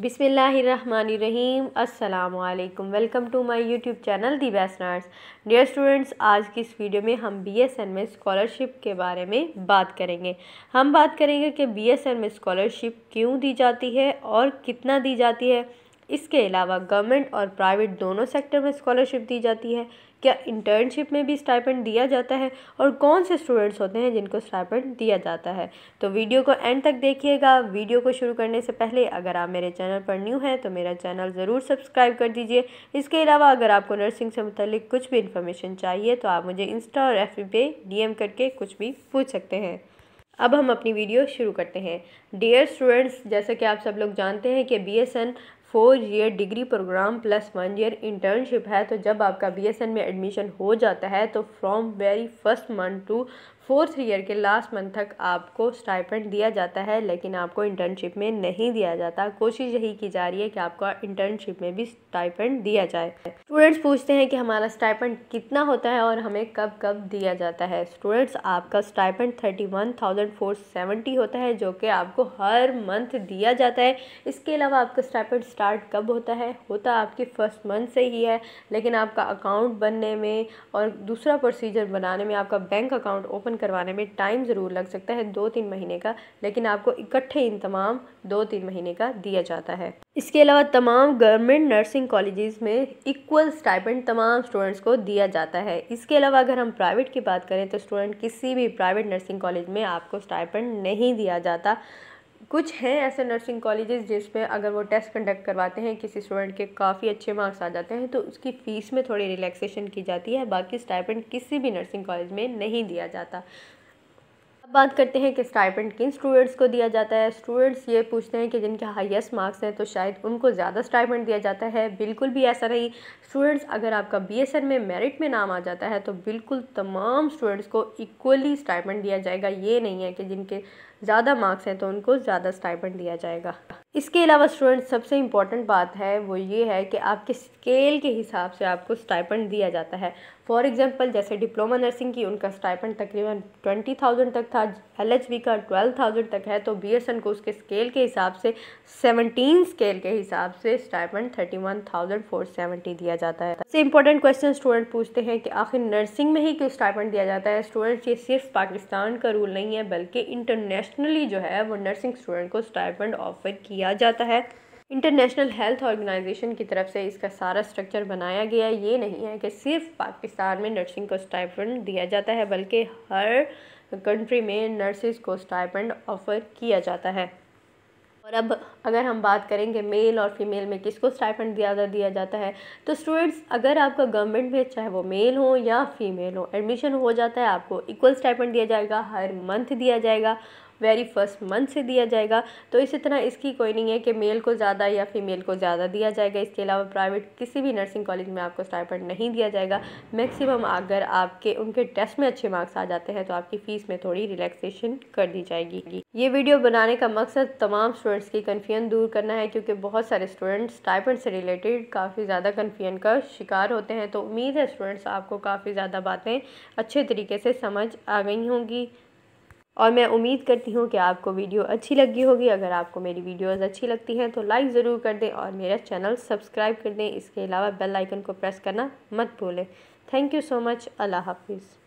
बिसमीम् अल्लाम welcome to my YouTube channel the best nurse dear students आज की इस वीडियो में हम बीएसएन में स्कॉलरशिप के बारे में बात करेंगे हम बात करेंगे कि बीएसएन में स्कॉलरशिप क्यों दी जाती है और कितना दी जाती है इसके अलावा गवर्नमेंट और प्राइवेट दोनों सेक्टर में स्कॉलरशिप दी जाती है क्या इंटर्नशिप में भी स्टाइपेंट दिया जाता है और कौन से स्टूडेंट्स होते हैं जिनको स्टाइपेंट दिया जाता है तो वीडियो को एंड तक देखिएगा वीडियो को शुरू करने से पहले अगर आप मेरे चैनल पर न्यू हैं तो मेरा चैनल ज़रूर सब्सक्राइब कर दीजिए इसके अलावा अगर आपको नर्सिंग से मुतलिक कुछ भी इन्फॉर्मेशन चाहिए तो आप मुझे इंस्टा और एफ पे डी करके कुछ भी पूछ सकते हैं अब हम अपनी वीडियो शुरू करते हैं डियर स्टूडेंट्स जैसे कि आप सब लोग जानते हैं कि B S N four year degree program plus one year internship है तो जब आपका बी एस एन में एडमिशन हो जाता है तो from very first month to fourth year के लास्ट मंथ तक आपको स्टाइपेंड दिया जाता है लेकिन आपको इंटर्नशिप में नहीं दिया जाता कोशिश यही की जा रही है कि आपको इंटर्नशिप में भी स्टाइपेंड दिया जाए स्टूडेंट्स पूछते हैं कि हमारा स्टाइपेंड कितना होता है और हमें कब कब दिया जाता है स्टूडेंट्स आपका stipend thirty one thousand four seventy होता है जो कि आपको हर मंथ दिया जाता है इसके अलावा आपका स्टाइपेंड स्टार्ट कब होता है होता आपके फर्स्ट मंथ से ही है लेकिन आपका अकाउंट बनने में और दूसरा प्रोसीजर बनाने में आपका बैंक अकाउंट ओपन करवाने में टाइम ज़रूर लग सकता है दो तीन महीने का लेकिन आपको इकट्ठे इन तमाम दो तीन महीने का दिया जाता है इसके अलावा तमाम गवर्नमेंट नर्सिंग कॉलेजेस में इक्वल स्टाइपेंड तमाम स्टूडेंट्स को दिया जाता है इसके अलावा अगर हम प्राइवेट की बात करें तो स्टूडेंट किसी भी प्राइवेट नर्सिंग कॉलेज में आपको स्टाइपेंड नहीं दिया जाता कुछ हैं ऐसे नर्सिंग कॉलेजेस जिसमें अगर वो टेस्ट कंडक्ट करवाते हैं किसी स्टूडेंट के काफ़ी अच्छे मार्क्स आ जाते हैं तो उसकी फ़ीस में थोड़ी रिलैक्सेशन की जाती है बाकी स्टाइपेंट किसी भी नर्सिंग कॉलेज में नहीं दिया जाता बात करते हैं कि स्टाइपेंट किन स्टूडेंट्स को दिया जाता है स्टूडेंट्स ये पूछते हैं कि जिनके हाईएस्ट मार्क्स हैं तो शायद उनको ज़्यादा स्टाइपेंट दिया जाता है बिल्कुल भी ऐसा नहीं स्टूडेंट्स अगर आपका बीएसएन में मेरिट में नाम आ जाता है तो बिल्कुल तमाम स्टूडेंट्स को इक्वली स्टाइपेंट दिया जाएगा ये नहीं है कि जिनके ज़्यादा मार्क्स हैं तो उनको ज़्यादा स्टाइपेंड दिया जाएगा इसके अलावा स्टूडेंट सबसे इम्पॉर्टेंट बात है वो ये है कि आपके स्केल के हिसाब से आपको स्टाइपेंड दिया जाता है फॉर एग्ज़ाम्पल जैसे डिप्लोमा नर्सिंग की उनका स्टाइपेंड तकरीबन ट्वेंटी थाउजेंड तक था एल एच का ट्वेल्व थाउजेंड तक है तो बी एस एन को उसके स्केल के हिसाब से सेवनटीन स्केल के हिसाब से stipend thirty one thousand four seventy दिया जाता है सबसे इम्पॉर्टेंट क्वेश्चन स्टूडेंट पूछते हैं कि आखिर नर्सिंग में ही क्यों स्टाइपेंड दिया जाता है स्टूडेंट्स ये सिर्फ पाकिस्तान का रूल नहीं है बल्कि इंटरनेशनल नेशनली जो है वो नर्सिंग स्टूडेंट को स्टाइपेंड ऑफर किया जाता है इंटरनेशनल हेल्थ ऑर्गेनाइजेशन की तरफ से इसका सारा स्ट्रक्चर बनाया गया है ये नहीं है कि सिर्फ पाकिस्तान में नर्सिंग को स्टाइपेंड दिया जाता है बल्कि हर कंट्री में नर्सिस को स्टाइपेंड ऑफ़र किया जाता है और अब अगर हम बात करेंगे मेल और फीमेल में किसको स्टाइपेंड ज़्यादा दिया जाता है तो स्टूडेंट्स अगर आपका गवर्नमेंट में चाहे वो मेल हो या फीमेल हो एडमिशन हो जाता है आपको इक्वल स्टाइपेंड दिया जाएगा हर मंथ दिया जाएगा वेरी फर्स्ट मंथ से दिया जाएगा तो इसी तरह इसकी कोई नहीं है कि मेल को ज़्यादा या फीमेल को ज़्यादा दिया जाएगा इसके अलावा प्राइवेट किसी भी नर्सिंग कॉलेज में आपको स्टाइपेंड नहीं दिया जाएगा मैक्सिमम अगर आपके उनके टेस्ट में अच्छे मार्क्स आ जाते हैं तो आपकी फ़ीस में थोड़ी रिलैक्सेशन कर दी जाएगी ये वीडियो बनाने का मकसद तमाम स्टूडेंट्स की कन्फ्यूजन दूर करना है क्योंकि बहुत सारे स्टूडेंट्स स्टाइपेंट से रिलेटेड काफ़ी ज़्यादा कन्फ्यूजन का शिकार होते हैं तो उम्मीद है स्टूडेंट्स आपको काफ़ी ज़्यादा बातें अच्छे तरीके से समझ आ गई होंगी और मैं उम्मीद करती हूँ कि आपको वीडियो अच्छी लगी होगी अगर आपको मेरी वीडियोस अच्छी लगती हैं तो लाइक ज़रूर कर दें और मेरा चैनल सब्सक्राइब कर दें इसके अलावा बेल आइकन को प्रेस करना मत भूलें थैंक यू सो मच अल्लाह हाफिज़